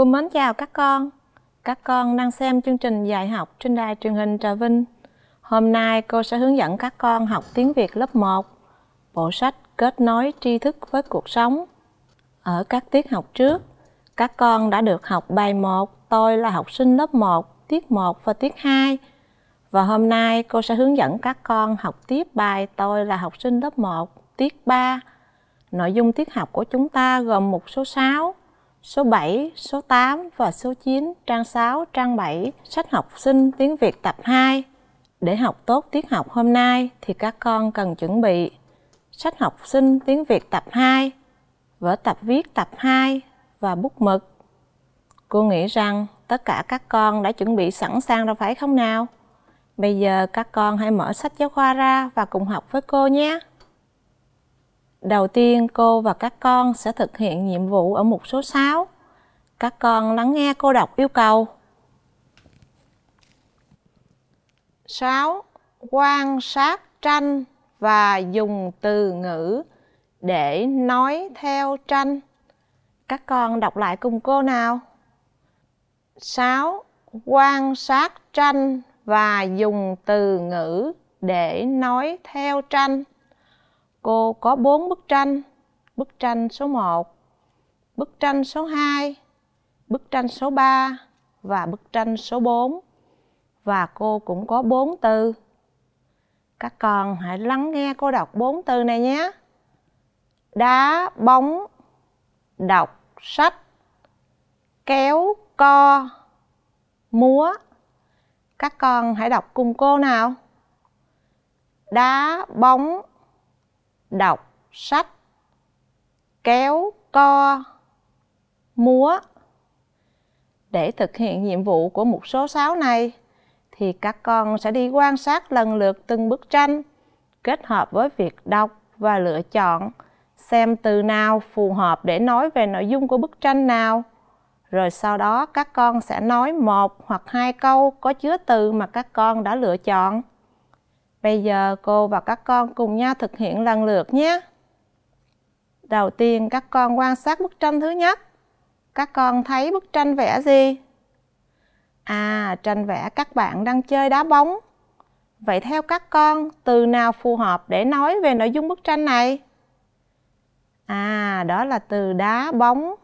Cô mến chào các con. Các con đang xem chương trình dạy học trên đài truyền hình Trà Vinh. Hôm nay cô sẽ hướng dẫn các con học tiếng Việt lớp 1, bộ sách Kết nối tri thức với cuộc sống. Ở các tiết học trước, các con đã được học bài 1, tôi là học sinh lớp 1, tiết 1 và tiết 2. Và hôm nay cô sẽ hướng dẫn các con học tiếp bài tôi là học sinh lớp 1, tiết 3. Nội dung tiết học của chúng ta gồm mục số 6 số 7, số 8 và số 9, trang 6, trang 7, sách học sinh tiếng Việt tập 2. Để học tốt tiết học hôm nay thì các con cần chuẩn bị sách học sinh tiếng Việt tập 2, vở tập viết tập 2 và bút mực. Cô nghĩ rằng tất cả các con đã chuẩn bị sẵn sàng rồi phải không nào? Bây giờ các con hãy mở sách giáo khoa ra và cùng học với cô nhé. Đầu tiên cô và các con sẽ thực hiện nhiệm vụ ở mục số 6. Các con lắng nghe cô đọc yêu cầu. 6. Quan sát tranh và dùng từ ngữ để nói theo tranh. Các con đọc lại cùng cô nào. 6. Quan sát tranh và dùng từ ngữ để nói theo tranh cô có bốn bức tranh. Bức tranh số 1, bức tranh số 2, bức tranh số 3 và bức tranh số 4. Và cô cũng có bốn từ. Các con hãy lắng nghe cô đọc bốn từ này nhé. Đá, bóng, đọc, sách, kéo, co, múa. Các con hãy đọc cùng cô nào. Đá, bóng, đọc sách kéo co múa để thực hiện nhiệm vụ của một số 6 này thì các con sẽ đi quan sát lần lượt từng bức tranh kết hợp với việc đọc và lựa chọn xem từ nào phù hợp để nói về nội dung của bức tranh nào rồi sau đó các con sẽ nói một hoặc hai câu có chứa từ mà các con đã lựa chọn Bây giờ cô và các con cùng nhau thực hiện lần lượt nhé. Đầu tiên các con quan sát bức tranh thứ nhất. Các con thấy bức tranh vẽ gì? À, tranh vẽ các bạn đang chơi đá bóng. Vậy theo các con, từ nào phù hợp để nói về nội dung bức tranh này? À, đó là từ đá bóng.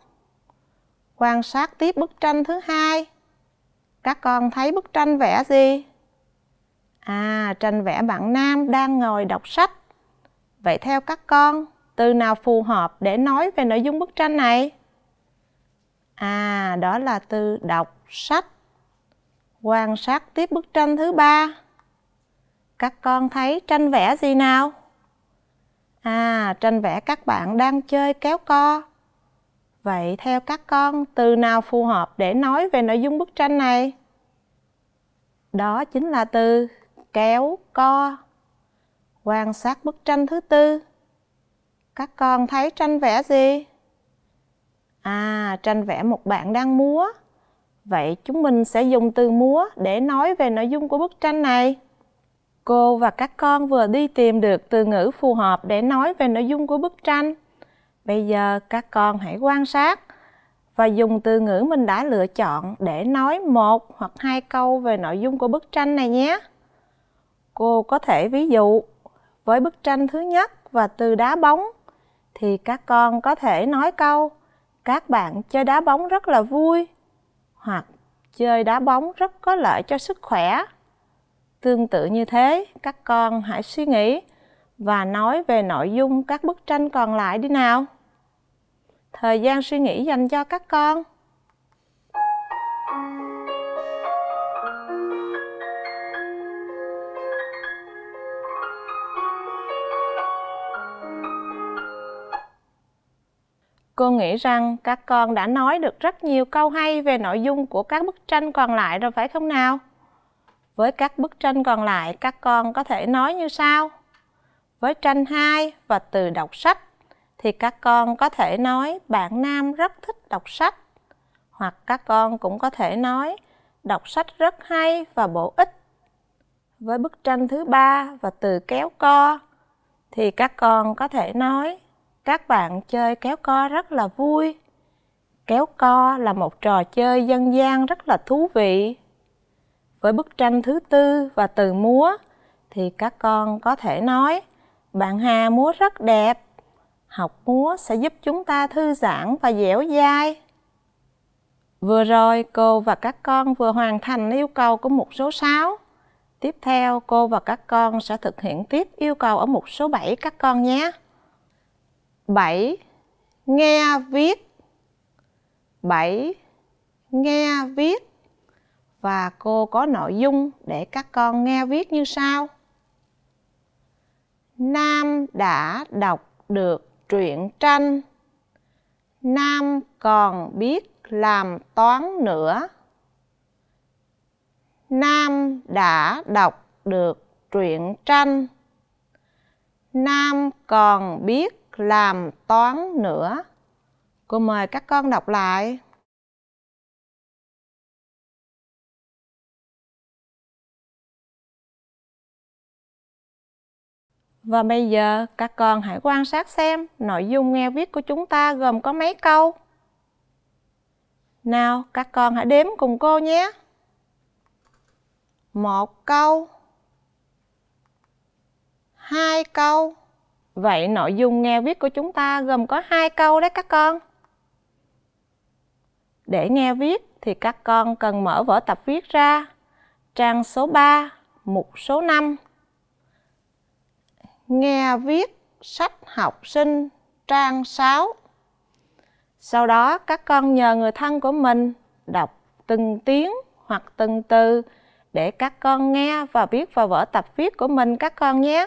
Quan sát tiếp bức tranh thứ hai. Các con thấy bức tranh vẽ gì? À, tranh vẽ bạn nam đang ngồi đọc sách. Vậy theo các con, từ nào phù hợp để nói về nội dung bức tranh này? À, đó là từ đọc sách. Quan sát tiếp bức tranh thứ ba. Các con thấy tranh vẽ gì nào? À, tranh vẽ các bạn đang chơi kéo co. Vậy theo các con, từ nào phù hợp để nói về nội dung bức tranh này? Đó chính là từ kéo co quan sát bức tranh thứ tư các con thấy tranh vẽ gì à tranh vẽ một bạn đang múa vậy chúng mình sẽ dùng từ múa để nói về nội dung của bức tranh này cô và các con vừa đi tìm được từ ngữ phù hợp để nói về nội dung của bức tranh bây giờ các con hãy quan sát và dùng từ ngữ mình đã lựa chọn để nói một hoặc hai câu về nội dung của bức tranh này nhé Cô có thể ví dụ với bức tranh thứ nhất và từ đá bóng thì các con có thể nói câu các bạn chơi đá bóng rất là vui hoặc chơi đá bóng rất có lợi cho sức khỏe. Tương tự như thế, các con hãy suy nghĩ và nói về nội dung các bức tranh còn lại đi nào. Thời gian suy nghĩ dành cho các con Cô nghĩ rằng các con đã nói được rất nhiều câu hay về nội dung của các bức tranh còn lại rồi phải không nào? Với các bức tranh còn lại, các con có thể nói như sau. Với tranh 2 và từ đọc sách, thì các con có thể nói bạn Nam rất thích đọc sách. Hoặc các con cũng có thể nói đọc sách rất hay và bổ ích. Với bức tranh thứ ba và từ kéo co, thì các con có thể nói các bạn chơi kéo co rất là vui. Kéo co là một trò chơi dân gian rất là thú vị. Với bức tranh thứ tư và từ múa thì các con có thể nói bạn Hà múa rất đẹp. Học múa sẽ giúp chúng ta thư giãn và dẻo dai. Vừa rồi cô và các con vừa hoàn thành yêu cầu của mục số 6. Tiếp theo cô và các con sẽ thực hiện tiếp yêu cầu ở mục số 7 các con nhé. 7. Nghe viết 7. Nghe viết Và cô có nội dung để các con nghe viết như sau Nam đã đọc được truyện tranh Nam còn biết làm toán nữa Nam đã đọc được truyện tranh Nam còn biết làm toán nữa. Cô mời các con đọc lại. Và bây giờ các con hãy quan sát xem nội dung nghe viết của chúng ta gồm có mấy câu. Nào, các con hãy đếm cùng cô nhé. Một câu. Hai câu. Vậy nội dung nghe viết của chúng ta gồm có hai câu đấy các con. Để nghe viết thì các con cần mở vở tập viết ra, trang số 3, mục số 5. Nghe viết sách học sinh trang 6. Sau đó các con nhờ người thân của mình đọc từng tiếng hoặc từng từ để các con nghe và viết vào vở tập viết của mình các con nhé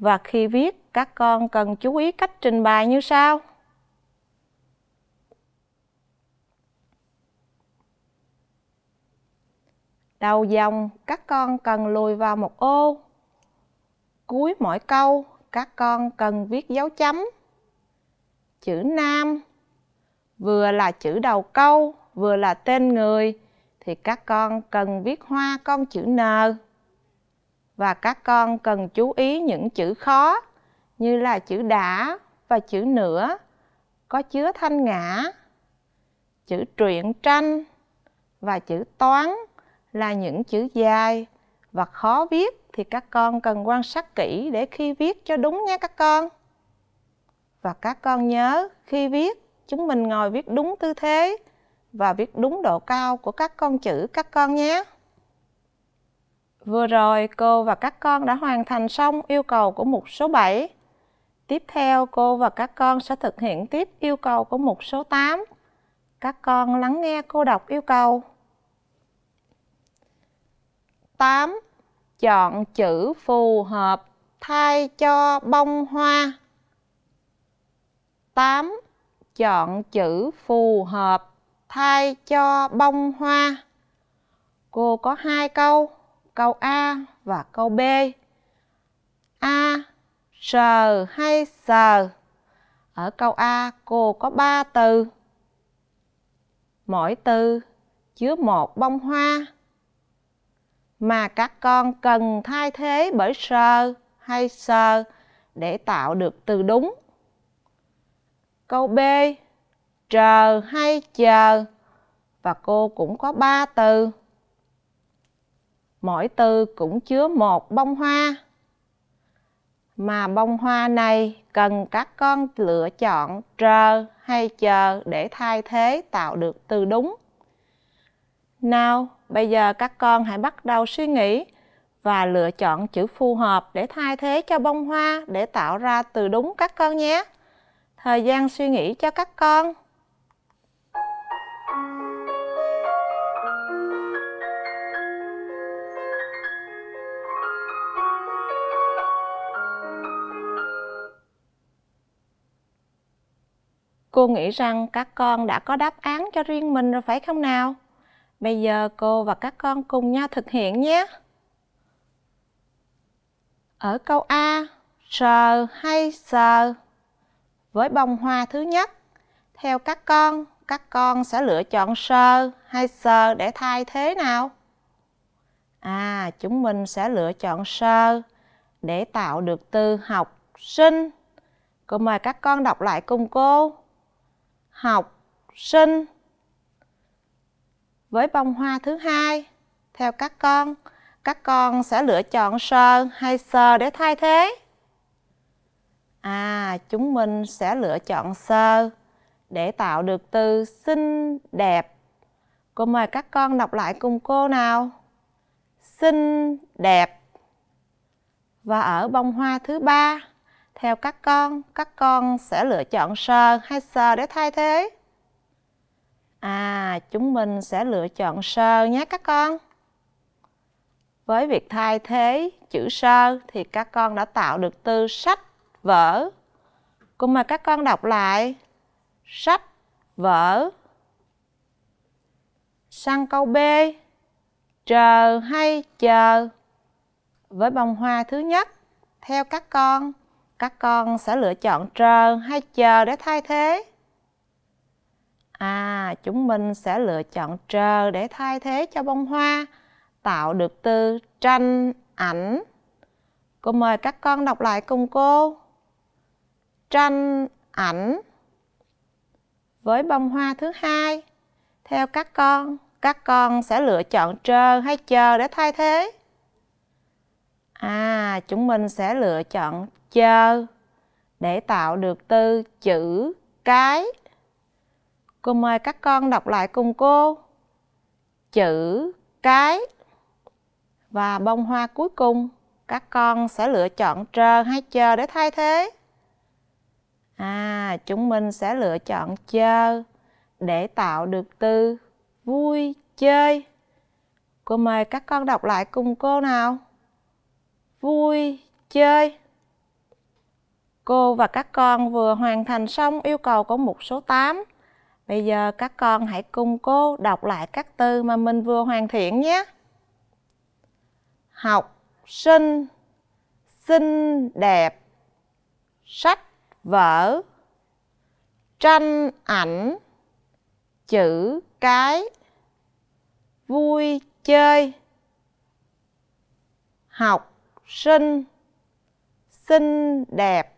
và khi viết các con cần chú ý cách trình bày như sau. Đầu dòng các con cần lùi vào một ô. Cuối mỗi câu các con cần viết dấu chấm. Chữ Nam vừa là chữ đầu câu vừa là tên người thì các con cần viết hoa con chữ N và các con cần chú ý những chữ khó như là chữ đã và chữ nữa có chứa thanh ngã. Chữ truyện tranh và chữ toán là những chữ dài và khó viết thì các con cần quan sát kỹ để khi viết cho đúng nha các con. Và các con nhớ khi viết chúng mình ngồi viết đúng tư thế và viết đúng độ cao của các con chữ các con nhé. Vừa rồi cô và các con đã hoàn thành xong yêu cầu của mục số 7. Tiếp theo cô và các con sẽ thực hiện tiếp yêu cầu của mục số 8. Các con lắng nghe cô đọc yêu cầu. 8. Chọn chữ phù hợp thay cho bông hoa. 8. Chọn chữ phù hợp thay cho bông hoa. Cô có hai câu câu A và câu B. A, R hay sờ? Ở câu A cô có 3 từ. Mỗi từ chứa một bông hoa mà các con cần thay thế bởi sờ hay sờ để tạo được từ đúng. Câu B, chờ hay chờ và cô cũng có 3 từ mỗi từ cũng chứa một bông hoa mà bông hoa này cần các con lựa chọn trờ hay chờ để thay thế tạo được từ đúng. Nào, bây giờ các con hãy bắt đầu suy nghĩ và lựa chọn chữ phù hợp để thay thế cho bông hoa để tạo ra từ đúng các con nhé. Thời gian suy nghĩ cho các con. cô nghĩ rằng các con đã có đáp án cho riêng mình rồi phải không nào bây giờ cô và các con cùng nhau thực hiện nhé ở câu a sờ hay sờ với bông hoa thứ nhất theo các con các con sẽ lựa chọn sờ hay sờ để thay thế nào à chúng mình sẽ lựa chọn sờ để tạo được từ học sinh cô mời các con đọc lại cùng cô học sinh với bông hoa thứ hai theo các con các con sẽ lựa chọn sơ hay sờ để thay thế à chúng mình sẽ lựa chọn sơ để tạo được từ xinh đẹp cô mời các con đọc lại cùng cô nào xinh đẹp và ở bông hoa thứ ba theo các con, các con sẽ lựa chọn sờ hay sờ để thay thế? À, chúng mình sẽ lựa chọn sờ nhé các con. Với việc thay thế chữ sơ thì các con đã tạo được từ sách vở. Cùng mà các con đọc lại. Sách vở. Sang câu B. Chờ hay chờ. Với bông hoa thứ nhất, theo các con, các con sẽ lựa chọn trơn hay chờ để thay thế? À, chúng mình sẽ lựa chọn trơ để thay thế cho bông hoa, tạo được từ tranh, ảnh. Cô mời các con đọc lại cùng cô. Tranh, ảnh. Với bông hoa thứ hai, theo các con, các con sẽ lựa chọn trơ hay chờ để thay thế? À, chúng mình sẽ lựa chọn chờ để tạo được từ chữ cái. Cô mời các con đọc lại cùng cô. Chữ cái. Và bông hoa cuối cùng, các con sẽ lựa chọn trơ hay chờ để thay thế. À, chúng mình sẽ lựa chọn chờ để tạo được từ vui chơi. Cô mời các con đọc lại cùng cô nào vui chơi cô và các con vừa hoàn thành xong yêu cầu của mục số 8 bây giờ các con hãy cùng cô đọc lại các từ mà mình vừa hoàn thiện nhé học sinh xinh đẹp sách vở tranh ảnh chữ cái vui chơi học sinh xinh đẹp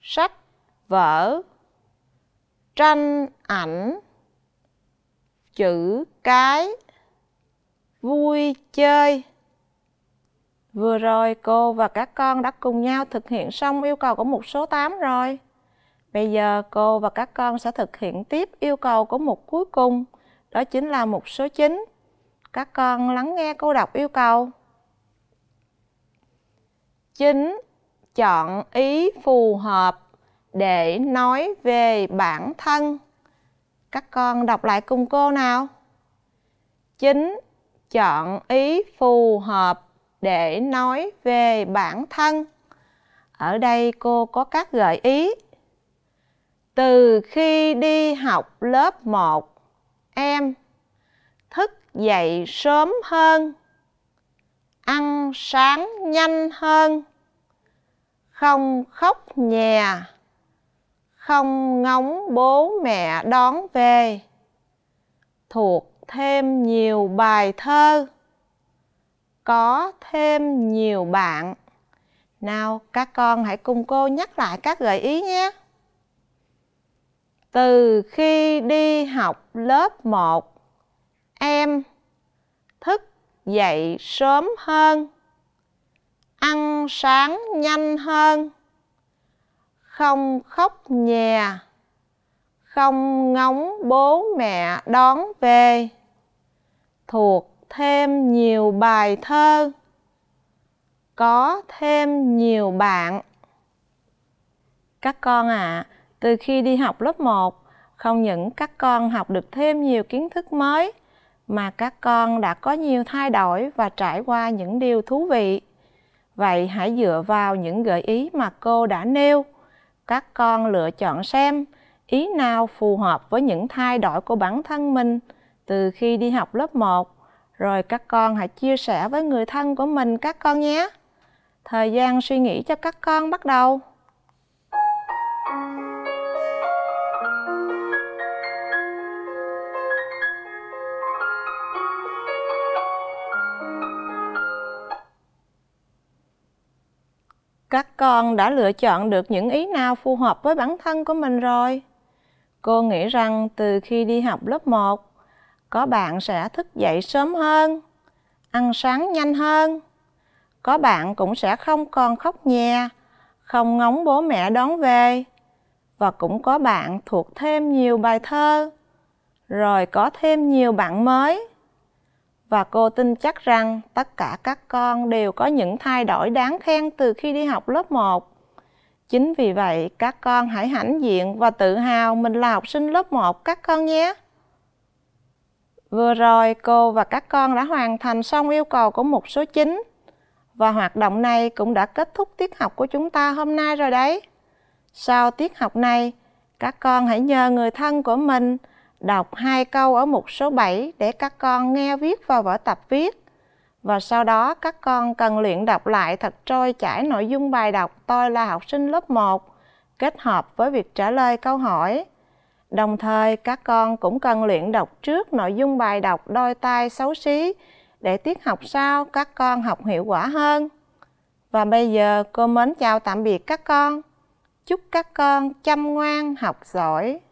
sách vở tranh ảnh chữ cái vui chơi Vừa rồi cô và các con đã cùng nhau thực hiện xong yêu cầu của mục số 8 rồi. Bây giờ cô và các con sẽ thực hiện tiếp yêu cầu của mục cuối cùng, đó chính là mục số 9. Các con lắng nghe cô đọc yêu cầu chính Chọn ý phù hợp để nói về bản thân. Các con đọc lại cùng cô nào. chính Chọn ý phù hợp để nói về bản thân. Ở đây cô có các gợi ý. Từ khi đi học lớp 1, em thức dậy sớm hơn ăn sáng nhanh hơn không khóc nhè không ngóng bố mẹ đón về thuộc thêm nhiều bài thơ có thêm nhiều bạn nào các con hãy cùng cô nhắc lại các gợi ý nhé từ khi đi học lớp 1 em thức dậy sớm hơn ăn sáng nhanh hơn không khóc nhè không ngóng bố mẹ đón về thuộc thêm nhiều bài thơ có thêm nhiều bạn các con ạ à, từ khi đi học lớp 1 không những các con học được thêm nhiều kiến thức mới mà các con đã có nhiều thay đổi và trải qua những điều thú vị. Vậy hãy dựa vào những gợi ý mà cô đã nêu, các con lựa chọn xem ý nào phù hợp với những thay đổi của bản thân mình từ khi đi học lớp 1, rồi các con hãy chia sẻ với người thân của mình các con nhé. Thời gian suy nghĩ cho các con bắt đầu. Các con đã lựa chọn được những ý nào phù hợp với bản thân của mình rồi? Cô nghĩ rằng từ khi đi học lớp 1, có bạn sẽ thức dậy sớm hơn, ăn sáng nhanh hơn. Có bạn cũng sẽ không còn khóc nhè, không ngóng bố mẹ đón về. Và cũng có bạn thuộc thêm nhiều bài thơ, rồi có thêm nhiều bạn mới và cô tin chắc rằng tất cả các con đều có những thay đổi đáng khen từ khi đi học lớp 1. Chính vì vậy, các con hãy hãnh diện và tự hào mình là học sinh lớp 1 các con nhé. Vừa rồi, cô và các con đã hoàn thành xong yêu cầu của một số 9 và hoạt động này cũng đã kết thúc tiết học của chúng ta hôm nay rồi đấy. Sau tiết học này, các con hãy nhờ người thân của mình đọc hai câu ở mục số 7 để các con nghe viết vào vở tập viết. Và sau đó các con cần luyện đọc lại thật trôi chảy nội dung bài đọc Tôi là học sinh lớp 1 kết hợp với việc trả lời câu hỏi. Đồng thời các con cũng cần luyện đọc trước nội dung bài đọc đôi tay xấu xí để tiết học sau các con học hiệu quả hơn. Và bây giờ cô mến chào tạm biệt các con. Chúc các con chăm ngoan học giỏi.